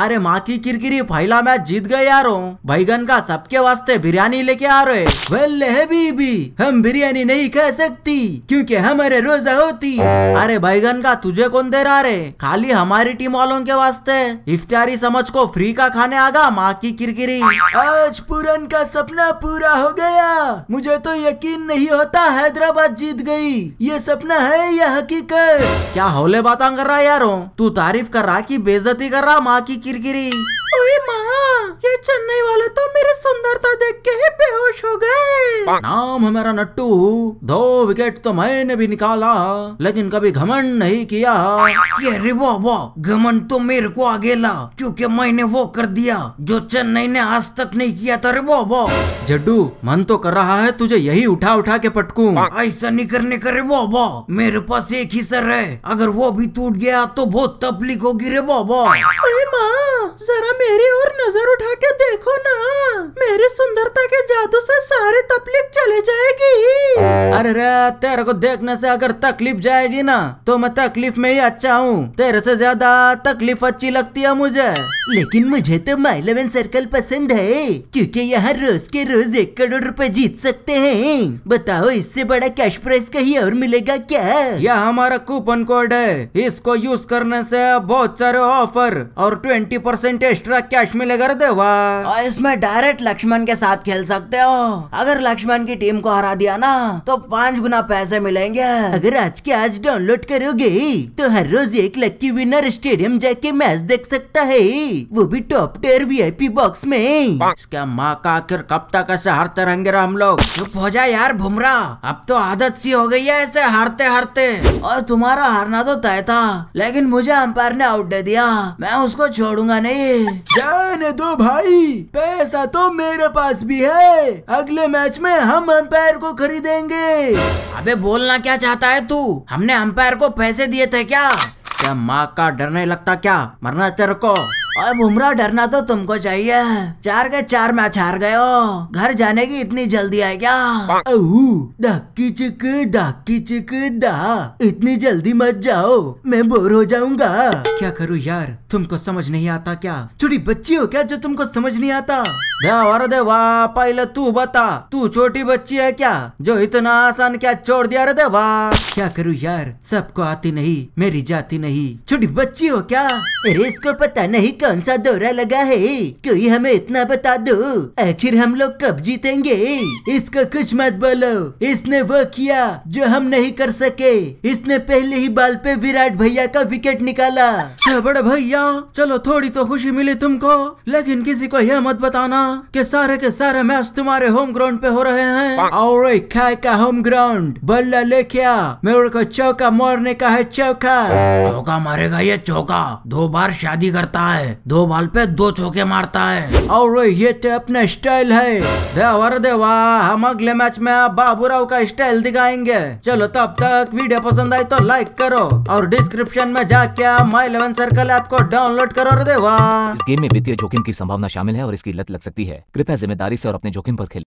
अरे माँ की किरकिरी पहला मैच जीत गए यार बैगन का सबके वास्ते बिरयानी लेके आ रहे वेल है बीबी हम बिरयानी नहीं खा सकती क्योंकि हमारे रोजा होती अरे बैगन का तुझे कौन दे रहा रे खाली हमारी टीम वालों के वास्ते इफ्तारी समझ को फ्री का खाने आगा माँ की किरकिरी आज पूरन का सपना पूरा हो गया मुझे तो यकीन नहीं होता हैदराबाद जीत गयी ये सपना है या हकीकत क्या हौले बात कर रहा यार तू तारीफ कर रहा की बेजती कर रहा माँ की किरकिरी ओए माँ ये चेन्नई वाला तो मेरे नाम है मेरा नट्टू दो विकेट तो मैंने भी निकाला लेकिन कभी घमंड नहीं किया अरे वाह वाह घमंड तो मेरे को अकेला क्योंकि मैंने वो कर दिया जो चेन्नई ने आज तक नहीं किया था अरे वाह वाह जड्डू मन तो कर रहा है तुझे यही उठा उठा के पटकू ऐसा नहीं करने का रे वाह वाह मेरे पास एक ही सर है अगर वो भी टूट गया तो बहुत तकलीफ होगी रे वाह वाह अरे रे तेरे को देखने से अगर तकलीफ जाएगी ना तो मैं तकलीफ में ही अच्छा हूँ तेरे से ज्यादा तकलीफ अच्छी लगती है मुझे लेकिन मुझे तो माइलेवन सर्कल पसंद है क्योंकि यहाँ रोज के रोज एक करोड़ रुपए जीत सकते हैं बताओ इससे बड़ा कैश प्राइस कहीं और मिलेगा क्या यह हमारा कूपन कोड है इसको यूज करने से बहुत सारे ऑफर और ट्वेंटी परसेंट एक्स्ट्रा कैश मिलेगा देवा और इसमें डायरेक्ट लक्ष्मण के साथ खेल सकते हो अगर लक्ष्मण की टीम को हरा दिया ना तो पाँच गुना पैसे मिलेंगे अगर आज के आज डाउनलोड करोगे तो हर रोज एक लक्की विनर स्टेडियम जाके मैच देख सकता है वो भी टॉप टेयर वीआईपी बॉक्स में इसका माँ का आखिर कब तक ऐसे हारते रहेंगे हम लोग चुप हो जाए यार भुमरा अब तो आदत सी हो गई है ऐसे हारते हारते और तुम्हारा हारना तो तय था लेकिन मुझे अंपायर ने आउट दे दिया मैं उसको छोड़ूंगा नहीं जाने दो भाई पैसा तो मेरे पास भी है अगले मैच में हम अंपायर को खरीदेंगे अबे बोलना क्या चाहता है तू हमने अंपायर को पैसे दिए थे क्या माँ का डर नहीं लगता क्या मरना तेरे को और बुमरा डरना तो तुमको चाहिए चार के चार मैच हार गए हो घर जाने की इतनी जल्दी है क्या धक्की चिक धक्की चिक इतनी जल्दी मत जाओ मैं बोर हो जाऊंगा क्या करूँ यार तुमको समझ नहीं आता क्या छोटी बच्ची हो क्या जो तुमको समझ नहीं आता और देवा पहले तू बता तू छोटी बच्ची है क्या जो इतना आसान क्या छोड़ दिया रे देवा क्या करूँ यार सबको आती नहीं मेरी जाती नहीं छोटी बच्ची हो क्या इसको पता नहीं कौन सा दौरा लगा है कोई हमें इतना बता दो आखिर हम लोग कब जीतेंगे इसको कुछ मत बोलो इसने वो किया जो हम नहीं कर सके इसने पहले ही बाल पे विराट भैया का विकेट निकाला बड़े भैया चलो थोड़ी तो खुशी मिली तुमको लेकिन किसी को यह मत बताना कि सारे के सारे मैच तुम्हारे होम ग्राउंड पे हो रहे हैं और खाए का होम ग्राउंड बल्ला ले क्या मेरे को चौका मारने का है चौका चौका मारेगा ये चौका दो बार शादी करता है दो बाल पे दो चौके मारता है और ये तो अपना स्टाइल है देवर देवा हम अगले मैच में बाबूराव का स्टाइल दिखाएंगे चलो तब तक वीडियो पसंद आई तो लाइक करो और डिस्क्रिप्शन में जाके माई इलेवन सर्कल ऐप को डाउनलोड करो देवा इस गेम में वित्तीय जोखिम की संभावना शामिल है और इसकी लत लग सकती है कृपया जिम्मेदारी ऐसी और अपने जोखिम आरोप खेले